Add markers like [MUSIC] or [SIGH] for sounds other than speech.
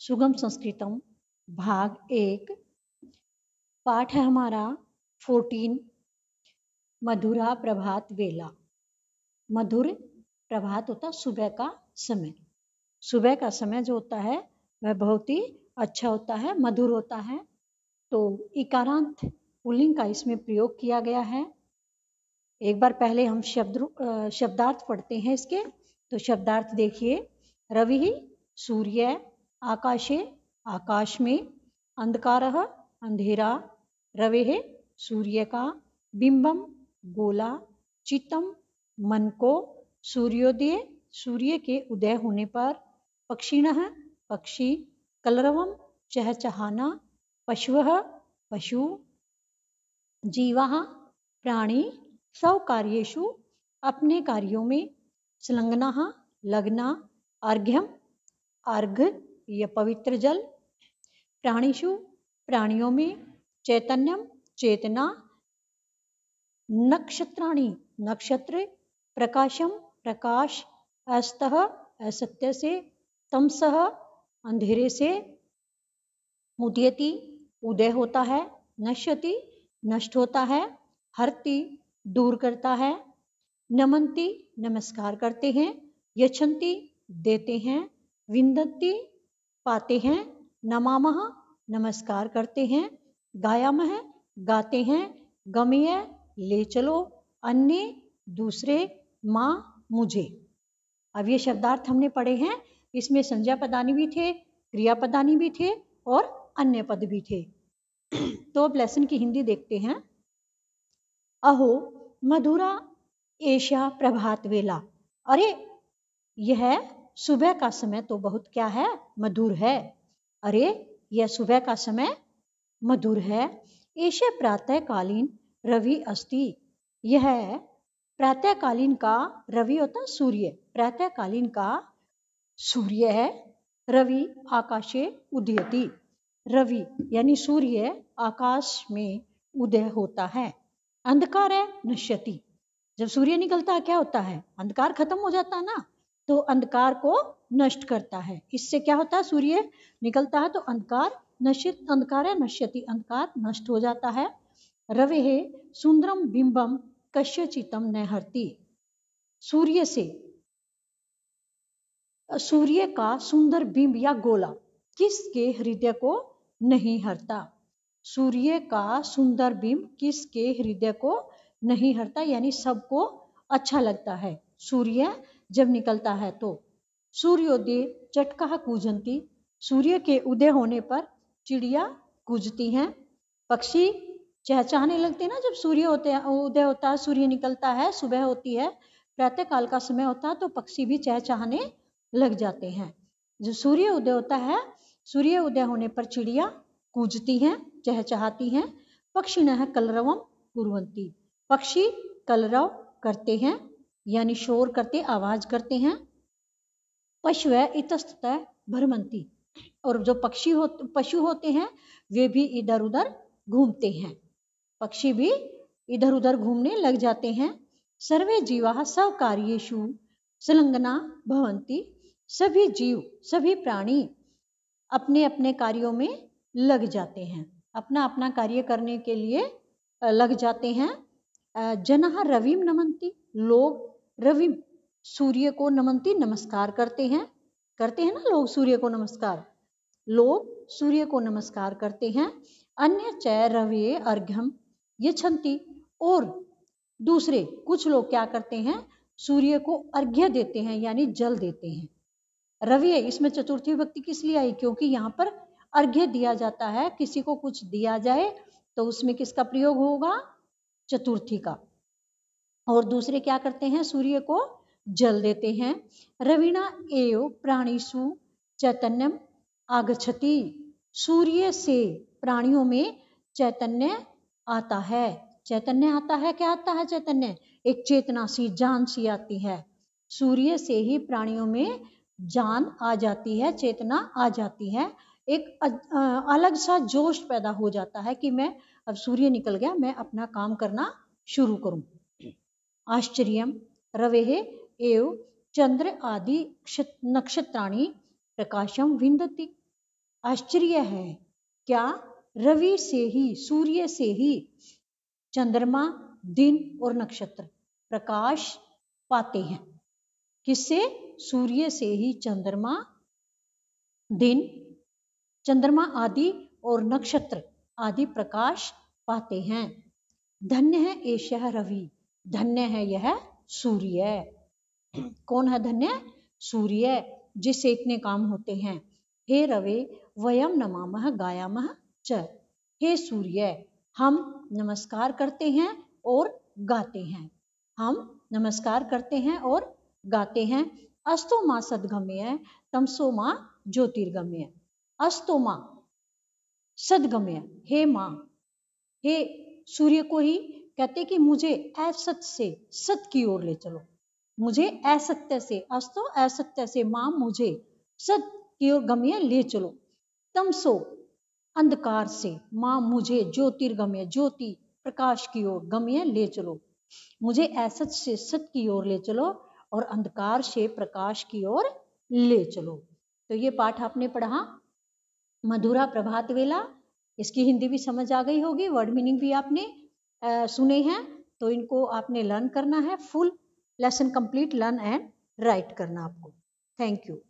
सुगम संस्कृतम भाग एक पाठ है हमारा फोर्टीन मधुरा प्रभात वेला मधुर प्रभात होता सुबह का समय सुबह का समय जो होता है वह बहुत ही अच्छा होता है मधुर होता है तो इकारांत पुलिंग का इसमें प्रयोग किया गया है एक बार पहले हम शब्द शब्दार्थ पढ़ते हैं इसके तो शब्दार्थ देखिए रवि सूर्य आकाशे आकाश में अंधकार अंधेरा रवे सूर्य का बिंबम गोला चितम मन को सूर्योदय सूर्य के उदय होने पर पक्षिण पक्षी कलरवम चहचहाना पशु पशु जीवा प्राणी सब कार्येशु अपने कार्यों में संलग्ना लगना अर्घ्यम अर्घ यह पवित्र जल प्राणीशु प्राणियों में चैतन्यम चेतना नक्षत्राणी नक्षत्र प्रकाशम प्रकाश अस्त असत्य से तमस अंधेरे से उदयति उदय होता है नश्यति नष्ट होता है हरति दूर करता है नमंती नमस्कार करते हैं यछंती देते हैं विंदती पाते हैं नमामह नमस्कार करते हैं गायामह गाते हैं गमीय ले चलो अन्य दूसरे माँ मुझे अब ये शब्दार्थ हमने पढ़े हैं इसमें संज्ञा पदानी भी थे क्रिया पदानी भी थे और अन्य पद भी थे [CLEARS THROAT] तो अब लेसन की हिंदी देखते हैं अहो मधुरा एशिया प्रभात वेला अरे यह सुबह का समय तो बहुत क्या है मधुर है अरे यह सुबह का समय मधुर है ऐसे प्रातःकालीन रवि अस्ति यह प्रातःकालीन का रवि होता सूर्य प्रातःकालीन का सूर्य है रवि आकाशे उदयती रवि यानी सूर्य आकाश में उदय होता है अंधकार है नश्यति जब सूर्य निकलता है क्या होता है अंधकार खत्म हो जाता है ना तो अंधकार को नष्ट करता है इससे क्या होता है सूर्य निकलता है तो अंधकार नशित अंधकार है नश्यति अंधकार नष्ट हो जाता है रवे है सुंदरम बिंबम कश्य चितम न सूर्य से सूर्य का सुंदर बिंब या गोला किसके हृदय को नहीं हरता सूर्य का सुंदर बिंब किसके हृदय को नहीं हरता यानी सबको अच्छा लगता है सूर्य जब निकलता है तो सूर्योदय चटका कूजंती सूर्य के उदय होने पर चिड़िया कूजती हैं पक्षी चहचहाने लगते हैं ना जब सूर्य होते हैं उदय होता है सूर्य निकलता है सुबह होती है प्रातः काल का समय होता है तो पक्षी भी चहचहाने लग जाते हैं जो सूर्य उदय होता है सूर्य उदय होने पर चिड़िया कूजती हैं चहचहाती हैं पक्षी न कलरवम कुरवंती पक्षी कलरव करते हैं यानी शोर करते आवाज करते हैं पशु है इतस्त भ्रमंती और जो पक्षी हो पशु होते हैं वे भी इधर उधर घूमते हैं पक्षी भी इधर उधर घूमने लग जाते हैं सर्वे जीवा सब कार्येशु संलग्ना भवंती सभी जीव सभी प्राणी अपने अपने कार्यों में लग जाते हैं अपना अपना कार्य करने के लिए लग जाते हैं जना रविम नमनती लोग रवि सूर्य को नमनती नमस्कार करते हैं करते हैं ना लोग सूर्य को नमस्कार लोग सूर्य को नमस्कार करते हैं अन्य चय रवि अर्घ्यम ये छंती और दूसरे कुछ लोग क्या करते हैं सूर्य को अर्घ्य देते हैं यानी जल देते हैं रवि इसमें चतुर्थी भक्ति किस लिए आई क्योंकि यहाँ पर अर्घ्य दिया जाता है किसी को कुछ दिया जाए तो उसमें किसका प्रयोग होगा चतुर्थी का और दूसरे क्या करते हैं सूर्य को जल देते हैं रविना एव प्राणीसु चैतन्यम आगछति सूर्य से प्राणियों में चैतन्य आता है चैतन्य आता है क्या आता है चैतन्य एक चेतना सी जान सी आती है सूर्य से ही प्राणियों में जान आ जाती है चेतना आ जाती है एक अलग सा जोश पैदा हो जाता है कि मैं अब सूर्य निकल गया मैं अपना काम करना शुरू करूं आश्चर्य रवे एव चंद्र आदि नक्षत्राणि प्रकाशम विंदती आश्चर्य है क्या रवि से ही सूर्य से ही चंद्रमा दिन और नक्षत्र प्रकाश पाते हैं किससे सूर्य से ही चंद्रमा दिन चंद्रमा आदि और नक्षत्र आदि प्रकाश पाते हैं धन्य है एशिया रवि धन्य है यह सूर्य कौन है धन्य सूर्य जिससे इतने काम होते हैं हे रवे वयम नमामह गायामह च हे सूर्य हम नमस्कार करते हैं और गाते हैं हम नमस्कार करते हैं और गाते हैं अस्तो माँ सदगम्य तमसो माँ ज्योतिर्गम्य अस्तो माँ सदगम्य हे माँ हे सूर्य को ही कहते कि मुझे असत से सत की ओर ले चलो मुझे असत्य से अस्तो असत्य से माम मुझे सत की ओर गम्य ले चलो तमसो अंधकार से माँ मुझे ज्योतिर्गम्य ज्योति प्रकाश की ओर गम्य ले चलो मुझे असत्य से सत की ओर ले चलो और अंधकार से प्रकाश की ओर ले चलो तो ये पाठ आपने पढ़ा मधुरा प्रभात वेला इसकी हिंदी भी समझ आ गई होगी वर्ड मीनिंग भी आपने सुने हैं तो इनको आपने लर्न करना है full lesson complete learn and write करना आपको थैंक यू